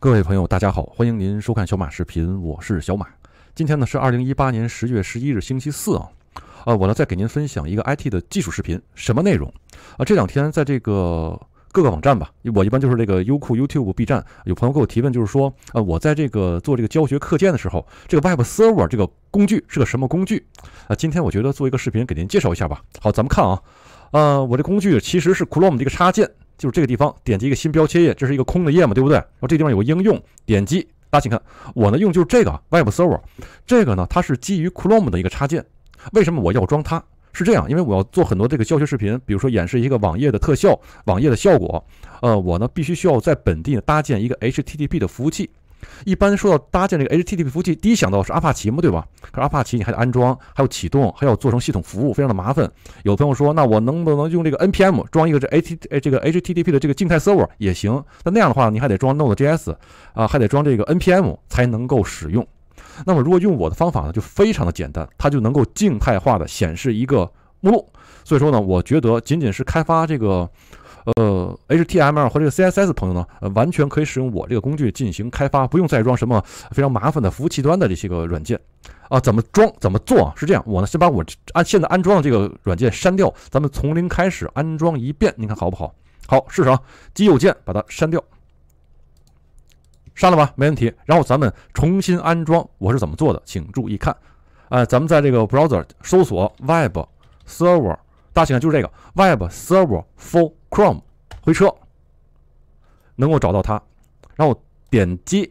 各位朋友，大家好，欢迎您收看小马视频，我是小马。今天呢是二零一八年十月十一日星期四啊，呃，我呢再给您分享一个 IT 的技术视频，什么内容啊？这两天在这个各个网站吧，我一般就是这个优酷、YouTube、B 站，有朋友给我提问，就是说，呃，我在这个做这个教学课件的时候，这个 Web Server 这个工具是个什么工具？啊，今天我觉得做一个视频给您介绍一下吧。好，咱们看啊，呃，我这工具其实是 Chrome 这个插件。就是这个地方，点击一个新标签页，这是一个空的页嘛，对不对？然后这地方有个应用，点击，大家请看，我呢用就是这个 Web Server，这个呢它是基于 Chrome 的一个插件。为什么我要装它？是这样，因为我要做很多这个教学视频，比如说演示一个网页的特效、网页的效果，呃，我呢必须需要在本地搭建一个 HTTP 的服务器。一般说到搭建这个 HTTP 服务器，第一想到是阿帕奇嘛，对吧？可是阿帕奇你还得安装，还要启动，还要做成系统服务，非常的麻烦。有朋友说，那我能不能用这个 NPM 装一个这 HT 这个 HTTP 的这个静态 server 也行？那那样的话，你还得装 Node.js，啊，还得装这个 NPM 才能够使用。那么如果用我的方法呢，就非常的简单，它就能够静态化的显示一个目录。所以说呢，我觉得仅仅是开发这个。呃，HTML 和这个 CSS 朋友呢，呃，完全可以使用我这个工具进行开发，不用再装什么非常麻烦的服务器端的这些个软件啊。怎么装，怎么做？是这样，我呢先把我安现在安装的这个软件删掉，咱们从零开始安装一遍，你看好不好？好，试试啊。基右键把它删掉，删了吧，没问题。然后咱们重新安装，我是怎么做的？请注意看，哎，咱们在这个 browser 搜索 web server，大家请看，就是这个 web server for。Chrome 回车，能够找到它，然后点击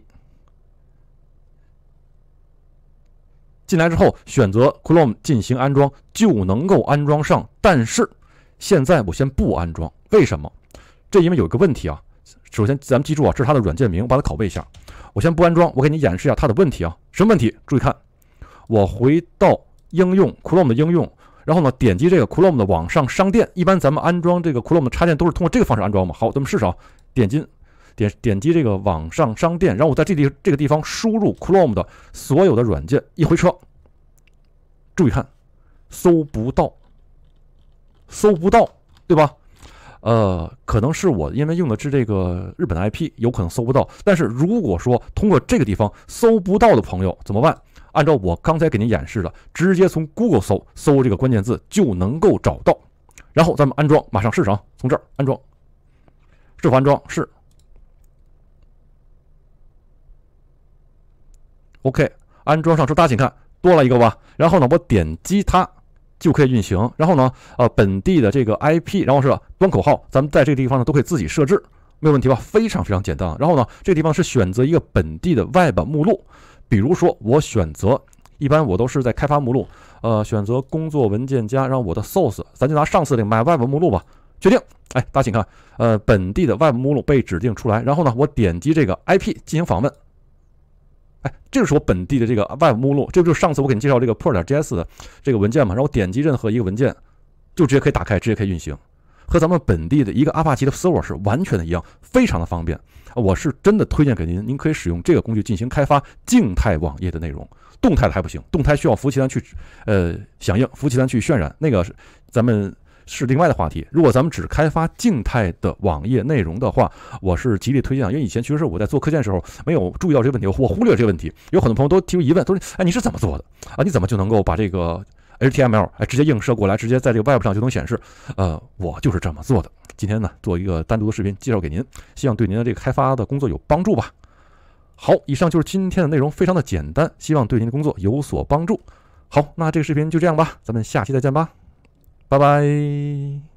进来之后，选择 Chrome 进行安装就能够安装上。但是现在我先不安装，为什么？这因为有一个问题啊。首先，咱们记住啊，这是它的软件名，我把它拷贝一下。我先不安装，我给你演示一下它的问题啊。什么问题？注意看，我回到应用 Chrome 的应用。然后呢，点击这个 c h r o m e 的网上商店。一般咱们安装这个 c h r o m 的插件都是通过这个方式安装嘛。好，咱们试试啊，点击点点击这个网上商店，然后我在这地这个地方输入 c h r o m e 的所有的软件，一回车。注意看，搜不到，搜不到，对吧？呃，可能是我因为用的是这个日本 IP，有可能搜不到。但是如果说通过这个地方搜不到的朋友怎么办？按照我刚才给您演示的，直接从 Google 搜搜这个关键字就能够找到，然后咱们安装，马上试试啊！从这儿安装，是否安装是。OK，安装上之后，大家请看，多了一个吧？然后呢，我点击它就可以运行。然后呢，呃，本地的这个 IP，然后是端口号，咱们在这个地方呢都可以自己设置，没有问题吧？非常非常简单。然后呢，这个地方是选择一个本地的 Web 目录。比如说，我选择，一般我都是在开发目录，呃，选择工作文件夹，让我的 source，咱就拿上次那个 my web 目录吧，确定，哎，大家请看，呃，本地的 web 目录被指定出来，然后呢，我点击这个 IP 进行访问，哎，这个是我本地的这个 web 目录，这不就是上次我给你介绍这个 port.js 的这个文件嘛？然后点击任何一个文件，就直接可以打开，直接可以运行。和咱们本地的一个阿帕奇的 Server 是完全的一样，非常的方便。我是真的推荐给您，您可以使用这个工具进行开发静态网页的内容。动态的还不行，动态需要服务器端去，呃，响应，服务器端去渲染。那个是咱们是另外的话题。如果咱们只开发静态的网页内容的话，我是极力推荐。因为以前其实我在做课件的时候没有注意到这个问题，我忽略这个问题。有很多朋友都提出疑问，都是哎，你是怎么做的啊？你怎么就能够把这个？HTML 哎，直接映射过来，直接在这个 Web 上就能显示。呃，我就是这么做的。今天呢，做一个单独的视频介绍给您，希望对您的这个开发的工作有帮助吧。好，以上就是今天的内容，非常的简单，希望对您的工作有所帮助。好，那这个视频就这样吧，咱们下期再见吧，拜拜。